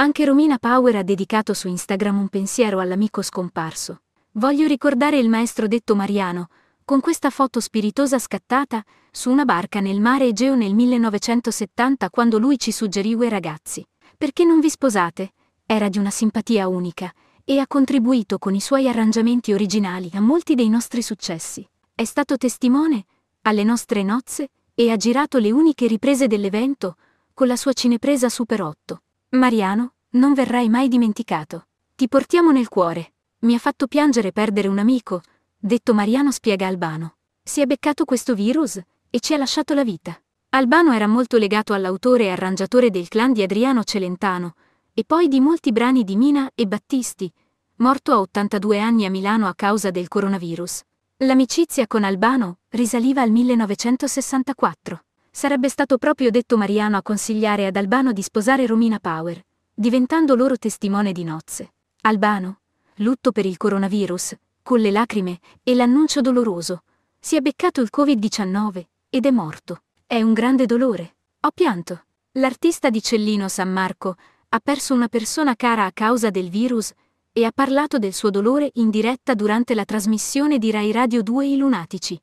Anche Romina Power ha dedicato su Instagram un pensiero all'amico scomparso. Voglio ricordare il maestro detto Mariano, con questa foto spiritosa scattata su una barca nel mare Egeo nel 1970 quando lui ci suggerì Ue ragazzi, perché non vi sposate? Era di una simpatia unica e ha contribuito con i suoi arrangiamenti originali a molti dei nostri successi. È stato testimone alle nostre nozze e ha girato le uniche riprese dell'evento con la sua cinepresa Super 8. Mariano, non verrai mai dimenticato. Ti portiamo nel cuore. Mi ha fatto piangere perdere un amico, detto Mariano spiega Albano. Si è beccato questo virus e ci ha lasciato la vita. Albano era molto legato all'autore e arrangiatore del clan di Adriano Celentano, e poi di molti brani di Mina e Battisti, morto a 82 anni a Milano a causa del coronavirus. L'amicizia con Albano risaliva al 1964. Sarebbe stato proprio detto Mariano a consigliare ad Albano di sposare Romina Power, diventando loro testimone di nozze. Albano, lutto per il coronavirus, con le lacrime e l'annuncio doloroso, si è beccato il Covid-19 ed è morto. È un grande dolore. Ho pianto. L'artista di Cellino San Marco ha perso una persona cara a causa del virus e ha parlato del suo dolore in diretta durante la trasmissione di Rai Radio 2 I Lunatici.